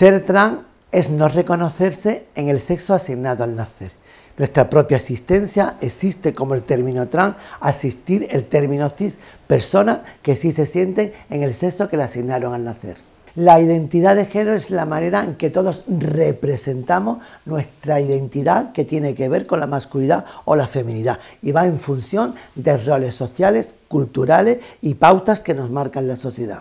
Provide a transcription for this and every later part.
Ser trans es no reconocerse en el sexo asignado al nacer. Nuestra propia existencia existe como el término trans, asistir el término cis, personas que sí se sienten en el sexo que le asignaron al nacer. La identidad de género es la manera en que todos representamos nuestra identidad que tiene que ver con la masculinidad o la feminidad y va en función de roles sociales, culturales y pautas que nos marcan la sociedad.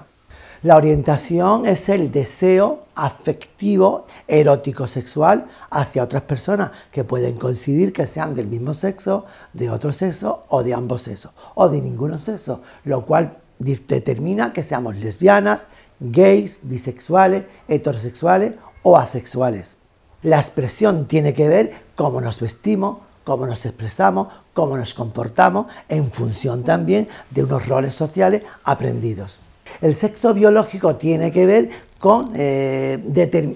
La orientación es el deseo afectivo, erótico, sexual hacia otras personas que pueden coincidir que sean del mismo sexo, de otro sexo o de ambos sexos o de ninguno sexo, lo cual determina que seamos lesbianas, gays, bisexuales, heterosexuales o asexuales. La expresión tiene que ver cómo nos vestimos, cómo nos expresamos, cómo nos comportamos en función también de unos roles sociales aprendidos. El sexo biológico tiene que ver con eh,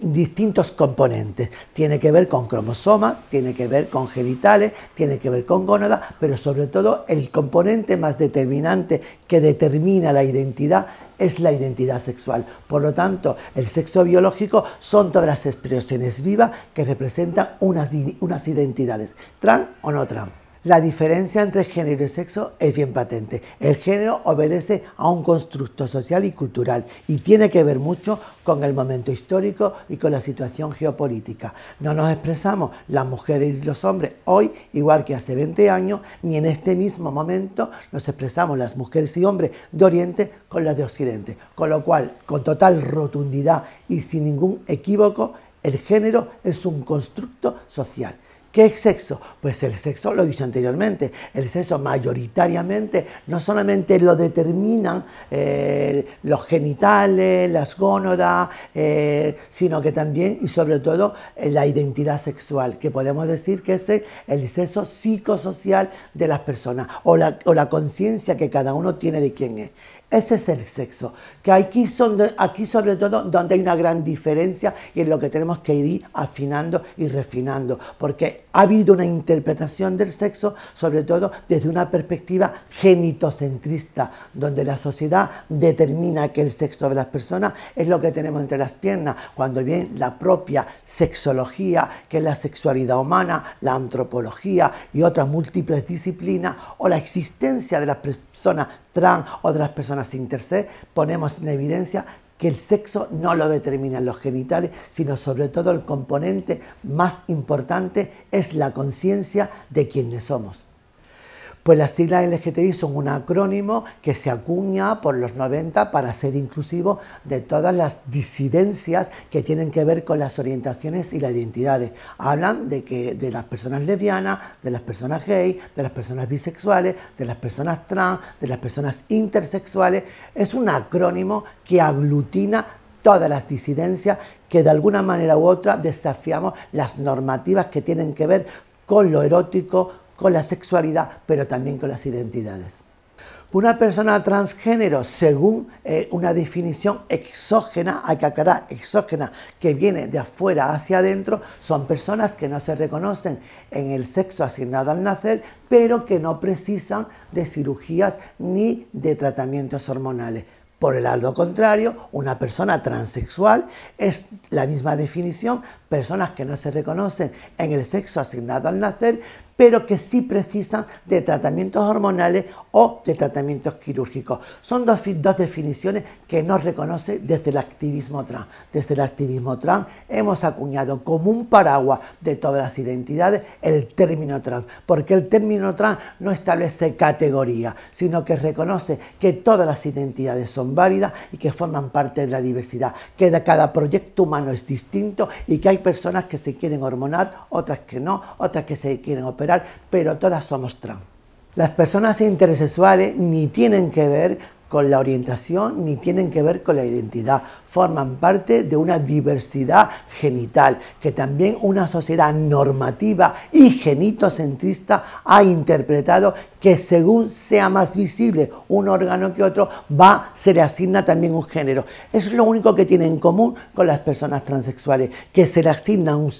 distintos componentes. Tiene que ver con cromosomas, tiene que ver con genitales, tiene que ver con gónadas, pero sobre todo el componente más determinante que determina la identidad es la identidad sexual. Por lo tanto, el sexo biológico son todas las expresiones vivas que representan unas, unas identidades, trans o no trans. La diferencia entre género y sexo es bien patente. El género obedece a un constructo social y cultural y tiene que ver mucho con el momento histórico y con la situación geopolítica. No nos expresamos las mujeres y los hombres hoy igual que hace 20 años, ni en este mismo momento nos expresamos las mujeres y hombres de Oriente con las de Occidente. Con lo cual, con total rotundidad y sin ningún equívoco, el género es un constructo social. ¿Qué es sexo? Pues el sexo, lo he dicho anteriormente, el sexo mayoritariamente no solamente lo determinan eh, los genitales, las gónodas, eh, sino que también y sobre todo eh, la identidad sexual, que podemos decir que es el sexo psicosocial de las personas o la, o la conciencia que cada uno tiene de quién es. Ese es el sexo, que aquí, son aquí sobre todo donde hay una gran diferencia y en lo que tenemos que ir afinando y refinando, porque ha habido una interpretación del sexo sobre todo desde una perspectiva genitocentrista, donde la sociedad determina que el sexo de las personas es lo que tenemos entre las piernas, cuando bien la propia sexología, que es la sexualidad humana, la antropología y otras múltiples disciplinas, o la existencia de las personas personas trans o de las personas intersex, ponemos en evidencia que el sexo no lo determinan los genitales, sino sobre todo el componente más importante es la conciencia de quienes somos. Pues las siglas LGTBI son un acrónimo que se acuña por los 90 para ser inclusivo de todas las disidencias que tienen que ver con las orientaciones y las identidades. Hablan de que de las personas lesbianas, de las personas gay, de las personas bisexuales, de las personas trans, de las personas intersexuales. Es un acrónimo que aglutina todas las disidencias que de alguna manera u otra desafiamos las normativas que tienen que ver con lo erótico, con la sexualidad, pero también con las identidades. Una persona transgénero, según eh, una definición exógena, hay que aclarar, exógena, que viene de afuera hacia adentro, son personas que no se reconocen en el sexo asignado al nacer, pero que no precisan de cirugías ni de tratamientos hormonales. Por el lado contrario, una persona transexual es la misma definición, personas que no se reconocen en el sexo asignado al nacer, pero que sí precisan de tratamientos hormonales o de tratamientos quirúrgicos. Son dos, dos definiciones que nos reconoce desde el activismo trans. Desde el activismo trans hemos acuñado como un paraguas de todas las identidades el término trans, porque el término trans no establece categoría, sino que reconoce que todas las identidades son válidas y que forman parte de la diversidad, que cada proyecto humano es distinto y que hay personas que se quieren hormonar, otras que no, otras que se quieren operar pero todas somos trans. Las personas intersexuales ni tienen que ver con la orientación ni tienen que ver con la identidad, forman parte de una diversidad genital que también una sociedad normativa y genitocentrista ha interpretado que según sea más visible un órgano que otro, va, se le asigna también un género. Eso es lo único que tiene en común con las personas transexuales, que se le asigna un,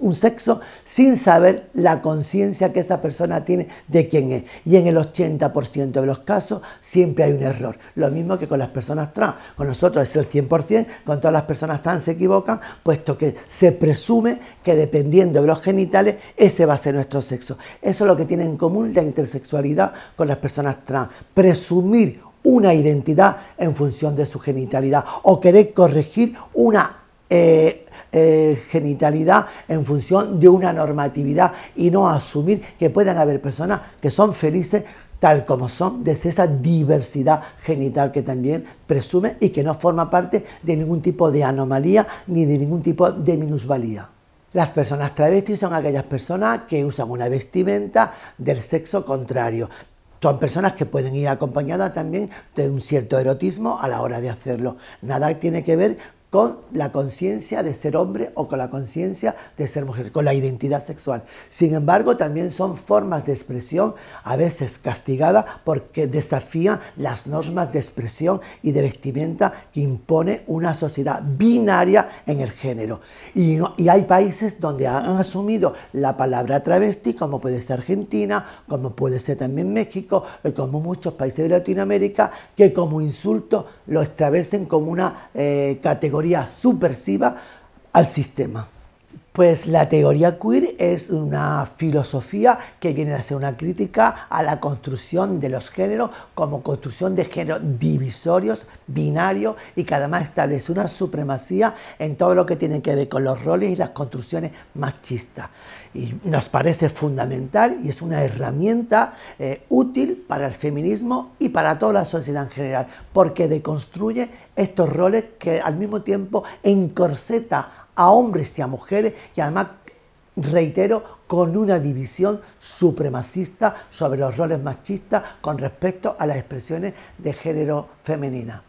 un sexo sin saber la conciencia que esa persona tiene de quién es. Y en el 80% de los casos siempre hay un error. Lo mismo que con las personas trans. Con nosotros es el 100%, con todas las personas trans se equivocan, puesto que se presume que dependiendo de los genitales, ese va a ser nuestro sexo. Eso es lo que tiene en común la intersexualidad con las personas trans, presumir una identidad en función de su genitalidad o querer corregir una eh, eh, genitalidad en función de una normatividad y no asumir que puedan haber personas que son felices tal como son, desde esa diversidad genital que también presume y que no forma parte de ningún tipo de anomalía ni de ningún tipo de minusvalía. Las personas travestis son aquellas personas que usan una vestimenta del sexo contrario. Son personas que pueden ir acompañadas también de un cierto erotismo a la hora de hacerlo. Nada tiene que ver con la conciencia de ser hombre o con la conciencia de ser mujer, con la identidad sexual. Sin embargo, también son formas de expresión a veces castigadas porque desafían las normas de expresión y de vestimenta que impone una sociedad binaria en el género. Y, hay países donde han asumido la palabra travesti, como puede ser Argentina, como puede ser también México, eh, como muchos países de Latinoamérica, que como insulto lo establecen como una eh, categoría supersiva al sistema. Pues la teoría queer es una filosofía que viene a ser una crítica a la construcción de los géneros como construcción de géneros divisorios, binarios y que además establece una supremacía en todo lo que tiene que ver con los roles y las construcciones machistas. Y nos parece fundamental y es una herramienta eh, útil para el feminismo y para toda la sociedad en general, porque deconstruye estos roles que al mismo tiempo encorseta a hombres y a mujeres y además, reitero, con una división supremacista sobre los roles machistas con respecto a las expresiones de género femenina.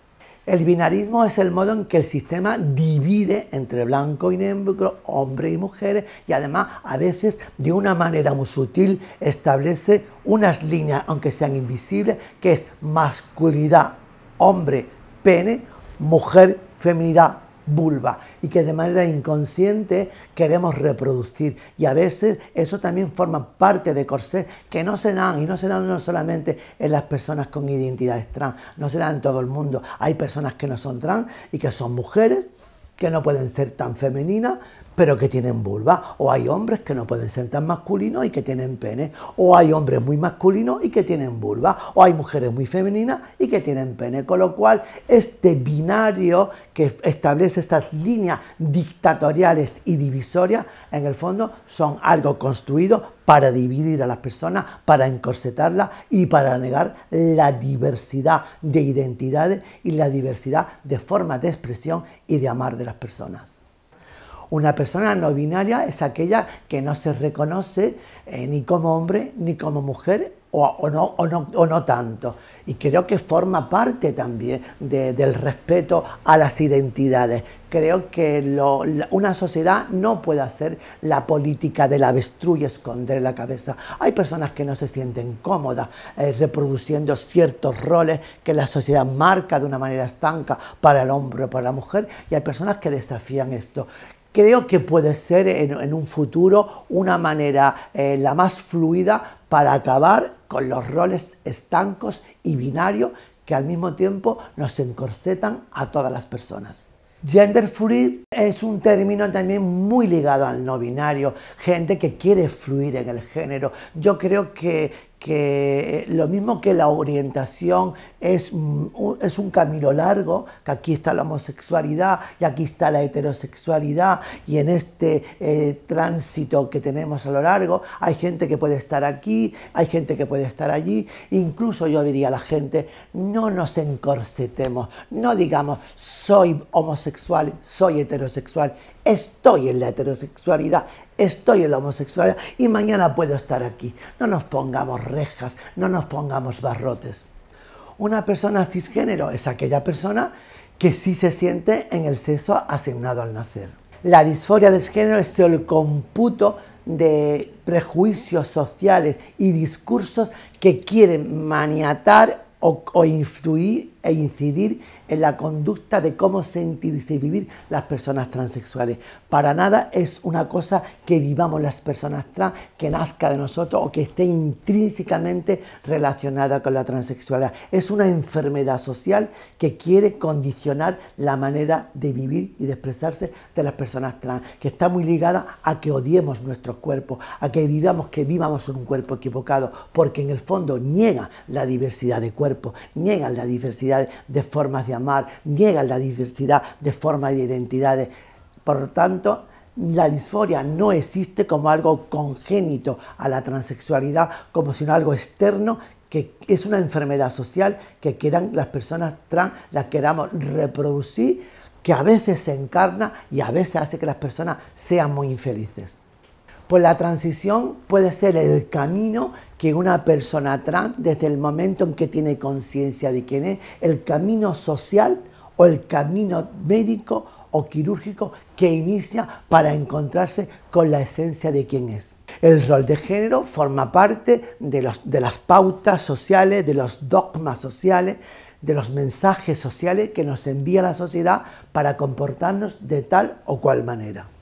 El binarismo es el modo en que el sistema divide entre blanco y negro, hombre y mujeres, y además a veces de una manera muy sutil establece unas líneas, aunque sean invisibles, que es masculinidad, hombre, pene, mujer, feminidad, vulva y que de manera inconsciente queremos reproducir. Y a veces eso también forma parte de corsés que no se dan, y no se dan no solamente en las personas con identidades trans, no se dan en todo el mundo. Hay personas que no son trans y que son mujeres, que no pueden ser tan femeninas, pero que tienen vulva, o hay hombres que no pueden ser tan masculinos y que tienen pene, o hay hombres muy masculinos y que tienen vulva, o hay mujeres muy femeninas y que tienen pene, con lo cual este binario que establece estas líneas dictatoriales y divisorias, en el fondo son algo construido para dividir a las personas, para encorsetarlas y para negar la diversidad de identidades y la diversidad de formas de expresión y de amar de las personas. Una persona no binaria es aquella que no se reconoce eh, ni como hombre ni como mujer o, no, o, no, tanto. Y creo que forma parte también del respeto a las identidades. Creo que una sociedad no puede hacer la política del avestruz y esconder la cabeza. Hay personas que no se sienten cómodas eh, reproduciendo ciertos roles que la sociedad marca de una manera estanca para el hombre o para la mujer y hay personas que desafían esto. Creo que puede ser en, un futuro una manera eh, la más fluida para acabar con los roles estancos y binarios que al mismo tiempo nos encorsetan a todas las personas. Gender free es un término también muy ligado al no binario, gente que quiere fluir en el género. Yo creo que, que eh, lo mismo que la orientación es mm, un, es un camino largo, que aquí está la homosexualidad y aquí está la heterosexualidad y en este eh, tránsito que tenemos a lo largo hay gente que puede estar aquí, hay gente que puede estar allí, incluso yo diría a la gente, no nos encorsetemos, no digamos soy homosexual, soy heterosexual, estoy en la heterosexualidad, estoy en la homosexualidad y mañana puedo estar aquí. No nos pongamos rejas, no nos pongamos barrotes. Una persona cisgénero es aquella persona que sí se siente en el sexo asignado al nacer. La disforia del género es el computo de prejuicios sociales y discursos que quieren maniatar o, o influir e incidir en la conducta de cómo sentirse y vivir las personas transexuales. Para nada es una cosa que vivamos las personas trans, que nazca de nosotros o que esté intrínsecamente relacionada con la transexualidad. Es una enfermedad social que quiere condicionar la manera de vivir y de expresarse de las personas trans, que está muy ligada a que odiemos nuestros cuerpos, a que vivamos que vivamos en un cuerpo equivocado, porque en el fondo niega la diversidad de cuerpos, niega la diversidad de formas de niegan la diversidad de formas de identidades. Por tanto, la disforia no existe como algo congénito a la transexualidad, como sino algo externo que es una enfermedad social que las personas trans, las queramos reproducir, que a veces se encarna y a veces hace que las personas sean muy infelices. Pues la transición puede ser el camino que una persona trans, desde el momento en que tiene conciencia de quién es, el camino social o el camino médico o quirúrgico que inicia para encontrarse con la esencia de quién es. El rol de género forma parte de, de las pautas sociales, de los dogmas sociales, de los mensajes sociales que nos envía la sociedad para comportarnos de tal o cual manera.